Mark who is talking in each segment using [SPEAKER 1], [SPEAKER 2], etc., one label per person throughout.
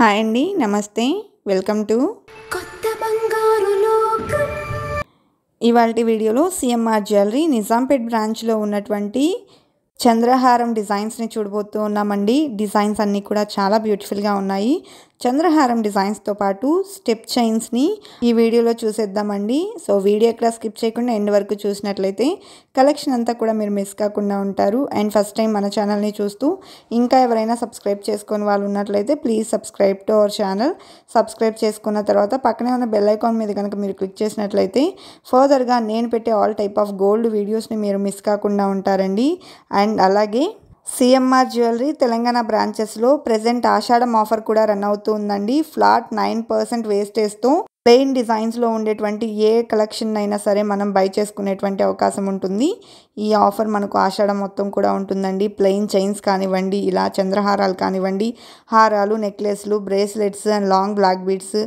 [SPEAKER 1] hi అండి నమస్తే welcome to కొత్త బంగారు ఇవాళ వీడియోలో సిఎంఆర్ జ్యువెలరీ నిజాంపేట్ బ్రాంచ్లో ఉన్నటువంటి చంద్రహారం డిజైన్స్ని చూడబోతున్నామండి డిజైన్స్ అన్నీ కూడా చాలా బ్యూటిఫుల్గా ఉన్నాయి చంద్రహారం డిజైన్స్తో పాటు స్టెప్ చైన్స్ని ఈ వీడియోలో చూసేద్దామండి సో వీడియో ఎక్కడ స్కిప్ చేయకుండా ఎండ్ వరకు చూసినట్లయితే కలెక్షన్ అంతా కూడా మీరు మిస్ కాకుండా ఉంటారు అండ్ ఫస్ట్ టైం మన ఛానల్ని చూస్తూ ఇంకా ఎవరైనా సబ్స్క్రైబ్ చేసుకుని వాళ్ళు ఉన్నట్లయితే please subscribe to our channel subscribe చేసుకున్న తర్వాత పక్కనే ఉన్న బెల్ ఐకాన్ మీద కనుక మీరు క్లిక్ చేసినట్లయితే ఫర్దర్గా నేను పెట్టే ఆల్ టైప్ ఆఫ్ గోల్డ్ వీడియోస్ని మీరు మిస్ కాకుండా ఉంటారండి అండ్ అలాగే సిఎంఆర్ జ్యువెలరీ తెలంగాణ బ్రాంచెస్లో ప్రజెంట్ ఆషాఢం ఆఫర్ కూడా రన్ అవుతూ ఉందండి ఫ్లాట్ నైన్ పర్సెంట్ వేస్టేస్తో ప్లెయిన్ డిజైన్స్లో ఉండేటువంటి ఏ కలెక్షన్ అయినా సరే మనం బై చేసుకునేటువంటి అవకాశం ఉంటుంది ఈ ఆఫర్ మనకు ఆషాఢం మొత్తం కూడా ఉంటుందండి ప్లెయిన్ చైన్స్ కానివ్వండి ఇలా చంద్రహారాలు కానివ్వండి హారాలు నెక్లెస్లు bracelets and long black beads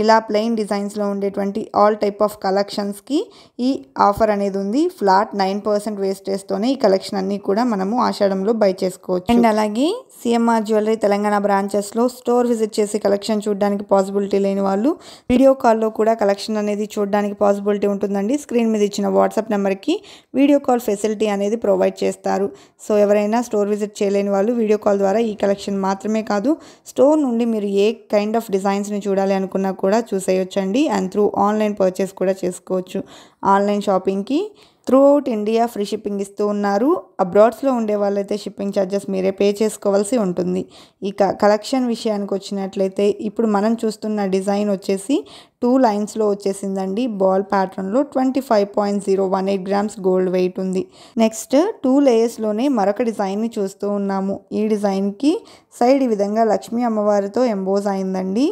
[SPEAKER 1] ఇలా ప్లెయిన్ డిజైన్స్లో ఉండేటువంటి ఆల్ టైప్ ఆఫ్ కలెక్షన్స్కి ఈ ఆఫర్ అనేది ఉంది ఫ్లాట్ నైన్ పర్సెంట్ వేస్టేజ్తోనే ఈ కలెక్షన్ అన్నీ కూడా మనము ఆషాఢంలో బై చేసుకోవచ్చు అండ్ అలాగే సిఎంఆర్ జ్యువెలరీ తెలంగాణ బ్రాంచెస్లో స్టోర్ విజిట్ చేసి కలెక్షన్ చూడడానికి పాసిబిలిటీ లేని వాళ్ళు వీడియో కాల్లో కూడా కలెక్షన్ అనేది చూడడానికి పాసిబిలిటీ ఉంటుందండి స్క్రీన్ మీద ఇచ్చిన వాట్సాప్ నెంబర్కి వీడియో కాల్ ఫెసిలిటీ అనేది ప్రొవైడ్ చేస్తారు సో ఎవరైనా స్టోర్ విజిట్ చేయలేని వాళ్ళు వీడియో కాల్ ద్వారా ఈ కలెక్షన్ మాత్రమే కాదు స్టోర్ నుండి మీరు ఏ కైండ్ ఆఫ్ డిజైన్స్ని చూడాలి అనుకున్నా కూడా చూసేయొచ్చండి అండ్ త్రూ ఆన్లైన్ పర్చేస్ కూడా చేసుకోవచ్చు ఆన్లైన్ షాపింగ్కి throughout India free shipping ఇస్తూ ఉన్నారు అబ్రాడ్స్లో ఉండే వాళ్ళైతే షిప్పింగ్ ఛార్జెస్ మీరే పే చేసుకోవాల్సి ఉంటుంది ఇక కలెక్షన్ విషయానికి వచ్చినట్లయితే ఇప్పుడు మనం చూస్తున్న డిజైన్ వచ్చేసి టూ లైన్స్లో వచ్చేసిందండి బాల్ ప్యాటర్న్లో twenty five point zero one eight grams gold weight ఉంది నెక్స్ట్ టూ లేయర్స్లోనే మరొక డిజైన్ని చూస్తూ ఉన్నాము ఈ డిజైన్కి సైడ్ ఈ విధంగా లక్ష్మీ అమ్మవారితో ఎంబోజ్ అయిందండి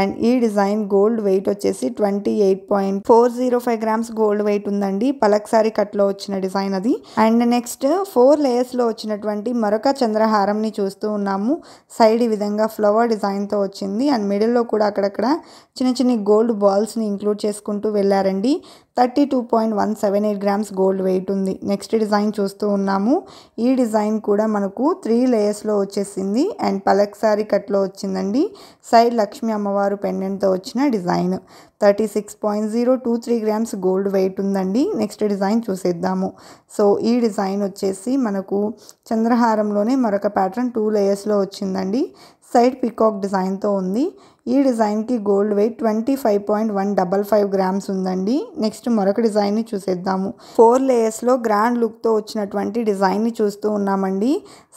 [SPEAKER 1] అండ్ ఈ డిజైన్ గోల్డ్ వెయిట్ వచ్చేసి twenty eight point four zero five grams gold weight ఉందండి పలక్సారి కట్లో వచ్చిన డిజైన్ అది అండ్ నెక్స్ట్ ఫోర్ లేయర్స్లో వచ్చినటువంటి మరొక చంద్రహారంని చూస్తూ ఉన్నాము సైడ్ ఈ విధంగా ఫ్లవర్ డిజైన్తో వచ్చింది అండ్ మిడిల్లో కూడా అక్కడక్కడ చిన్న చిన్న గోల్డ్ బాల్స్ని ఇంక్లూడ్ చేసుకుంటూ వెళ్ళారండి thirty two point one seven eight grams gold weight ఉంది నెక్స్ట్ డిజైన్ చూస్తూ ఉన్నాము ఈ డిజైన్ కూడా మనకు త్రీ లేయర్స్లో వచ్చేసింది అండ్ పలక్ శారీ కట్లో వచ్చిందండి సైడ్ లక్ష్మి అమ్మవారు పెండెంట్తో వచ్చిన design thirty six point zero two three grams gold weight ఉందండి నెక్స్ట్ డిజైన్ చూసేద్దాము సో ఈ డిజైన్ వచ్చేసి మనకు చంద్రహారంలోనే మరొక ప్యాటర్న్ టూ లేయర్స్లో వచ్చిందండి సైడ్ పికాక్ డిజైన్తో ఉంది ఈ డిజైన్కి gold weight twenty five point one double five grams ఉందండి నెక్స్ట్ మరొక డిజైన్ని చూసేద్దాము ఫోర్ లేయర్స్లో గ్రాండ్ లుక్తో వచ్చినటువంటి డిజైన్ని చూస్తూ ఉన్నామండి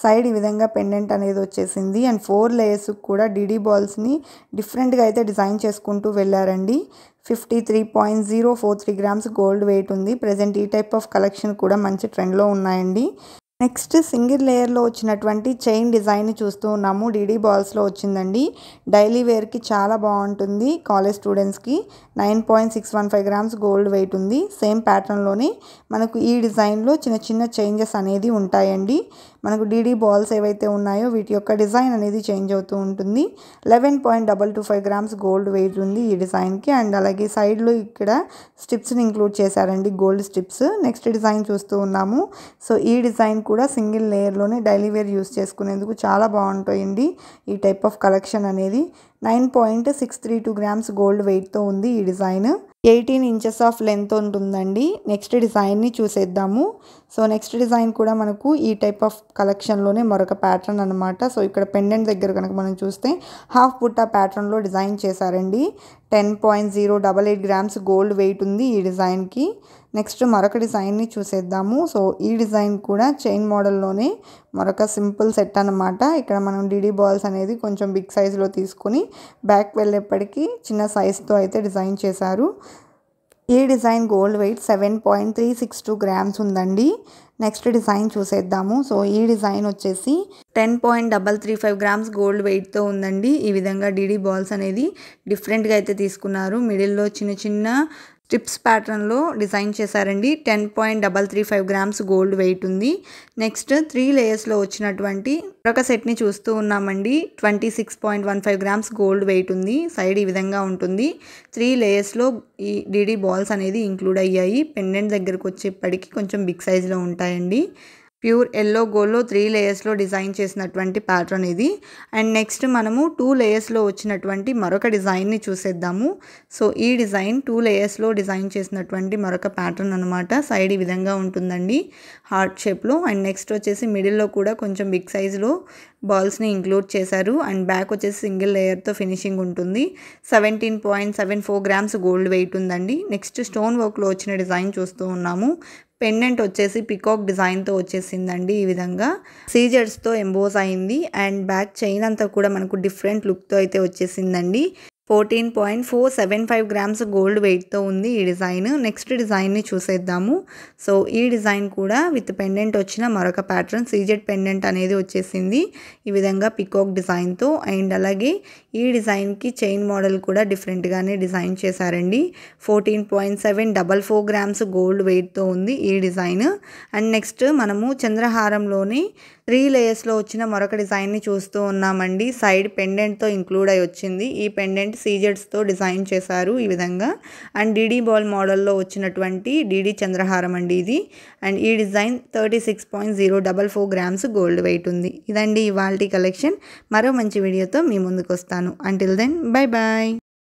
[SPEAKER 1] సైడ్ ఈ విధంగా పెండెంట్ అనేది వచ్చేసింది అండ్ ఫోర్ లేయర్స్కి కూడా డిడీ బాల్స్ని డిఫరెంట్గా అయితే డిజైన్ చేసుకుంటూ వెళ్ళారండి fifty three point zero four three grams gold weight ఉంది ప్రజెంట్ ఈ టైప్ ఆఫ్ కలెక్షన్ కూడా మంచి ట్రెండ్లో ఉన్నాయండి నెక్స్ట్ సింగిల్ లేయర్లో వచ్చినటువంటి చైన్ డిజైన్ చూస్తూ ఉన్నాము డీడీ బాల్స్లో వచ్చిందండి డైలీ వేర్కి చాలా బాగుంటుంది కాలేజ్ స్టూడెంట్స్కి nine point six one five grams gold weight ఉంది సేమ్ ప్యాటర్న్లోనే మనకు ఈ డిజైన్లో చిన్న చిన్న చేంజెస్ అనేది ఉంటాయండి మనకు డీడీ బాల్స్ ఏవైతే ఉన్నాయో వీటి యొక్క డిజైన్ అనేది చేంజ్ అవుతూ ఉంటుంది eleven point double two five grams gold weight ఉంది ఈ డిజైన్కి అండ్ అలాగే సైడ్లో ఇక్కడ స్టిప్స్ని ఇంక్లూడ్ చేశారండి గోల్డ్ స్టిప్స్ నెక్స్ట్ డిజైన్ చూస్తూ ఉన్నాము సో ఈ డిజైన్ కూడా సింగిల్ లేయర్లోనే డైలీ వేర్ యూస్ చేసుకునేందుకు చాలా బాగుంటాయండి ఈ టైప్ ఆఫ్ కలెక్షన్ అనేది nine point six three two grams gold వెయిట్తో ఉంది ఈ design eighteen inches of length ఉంటుందండి నెక్స్ట్ డిజైన్ని చూసేద్దాము సో నెక్స్ట్ డిజైన్ కూడా మనకు ఈ టైప్ ఆఫ్ కలెక్షన్లోనే మరొక ప్యాటర్న్ అనమాట సో ఇక్కడ పెండెంట్ దగ్గర కనుక మనం చూస్తే హాఫ్ పుట్ట ప్యాటర్న్లో డిజైన్ చేశారండి ten point zero double eight grams gold weight ఉంది ఈ డిజైన్కి నెక్స్ట్ మరొక డిజైన్ని చూసేద్దాము సో ఈ డిజైన్ కూడా చైన్ మోడల్లోనే మరొక సింపుల్ సెట్ అనమాట ఇక్కడ మనం డిడి బాల్స్ అనేది కొంచెం బిగ్ సైజులో తీసుకొని బ్యాక్ వెళ్ళేప్పటికీ చిన్న సైజుతో అయితే డిజైన్ చేశారు ఈ design gold weight seven point three six two grams ఉందండి నెక్స్ట్ డిజైన్ చూసేద్దాము సో ఈ డిజైన్ వచ్చేసి ten point double three five grams gold వెయిట్తో ఉందండి ఈ విధంగా డీడీ బాల్స్ అనేది డిఫరెంట్గా అయితే తీసుకున్నారు మిడిల్లో చిన్న చిన్న స్టిప్స్ ప్యాటర్న్లో డిజైన్ చేశారండి ten point double three five grams gold weight ఉంది నెక్స్ట్ త్రీ లేయర్స్లో వచ్చినటువంటి మరొక సెట్ని చూస్తూ ఉన్నామండి twenty six point one five grams gold weight ఉంది సైడ్ ఈ విధంగా ఉంటుంది త్రీ లేయర్స్లో ఈ డీడీ బాల్స్ అనేది ఇంక్లూడ్ అయ్యాయి పెండెంట్ దగ్గరకు వచ్చేప్పటికీ కొంచెం బిగ్ సైజ్లో ఉంటాయండి ప్యూర్ ఎల్లో గోల్డ్లో త్రీ లేయర్స్లో డిజైన్ చేసినటువంటి ప్యాటర్న్ ఇది అండ్ నెక్స్ట్ మనము టూ లేయర్స్లో వచ్చినటువంటి మరొక డిజైన్ని చూసేద్దాము సో ఈ డిజైన్ టూ లేయర్స్లో డిజైన్ చేసినటువంటి మరొక ప్యాటర్న్ అనమాట సైడ్ ఈ విధంగా ఉంటుందండి హార్ట్ షేప్లో అండ్ నెక్స్ట్ వచ్చేసి మిడిల్లో కూడా కొంచెం బిగ్ సైజులో బాల్స్ని ఇంక్లూడ్ చేశారు అండ్ బ్యాక్ వచ్చేసి సింగిల్ లేయర్తో ఫినిషింగ్ ఉంటుంది seventeen point seven four grams gold weight ఉందండి నెక్స్ట్ స్టోన్ వర్క్లో వచ్చిన డిజైన్ చూస్తూ ఉన్నాము పెండెంట్ వచ్చేసి పికాక్ డిజైన్తో వచ్చేసిందండి ఈ విధంగా సీజర్స్తో ఎంబోస్ అయింది అండ్ బ్యాక్ చైన్ అంతా కూడా మనకు డిఫరెంట్ లుక్తో అయితే వచ్చేసిందండి fourteen point four seven five grams gold వెయిట్తో ఉంది ఈ డిజైన్ నెక్స్ట్ డిజైన్ని చూసేద్దాము సో ఈ డిజైన్ కూడా విత్ పెండెంట్ వచ్చిన మరొక ప్యాటర్న్ సీజెడ్ పెండెంట్ అనేది వచ్చేసింది ఈ విధంగా పికాక్ డిజైన్తో అండ్ అలాగే ఈ డిజైన్కి చైన్ మోడల్ కూడా డిఫరెంట్గానే డిజైన్ చేశారండి fourteen point seven double four grams gold వెయిట్తో ఉంది ఈ డిజైన్ అండ్ నెక్స్ట్ మనము చంద్రహారంలోని త్రీ లేయర్స్లో వచ్చిన మరొక డిజైన్ని చూస్తూ ఉన్నామండి సైడ్ పెండెంట్తో ఇంక్లూడ్ అయి వచ్చింది ఈ పెండెంట్ సీజెడ్స్తో డిజైన్ చేశారు ఈ విధంగా అండ్ డీడీ బాల్ మోడల్లో వచ్చినటువంటి డీడీ చంద్రహారం అండి ఇది అండ్ ఈ design thirty six point zero double four grams gold weight ఉంది ఇదండి ఇవాల్టీ కలెక్షన్ మరో మంచి వీడియోతో మీ ముందుకు వస్తాను అంటిల్ దెన్ బాయ్ బాయ్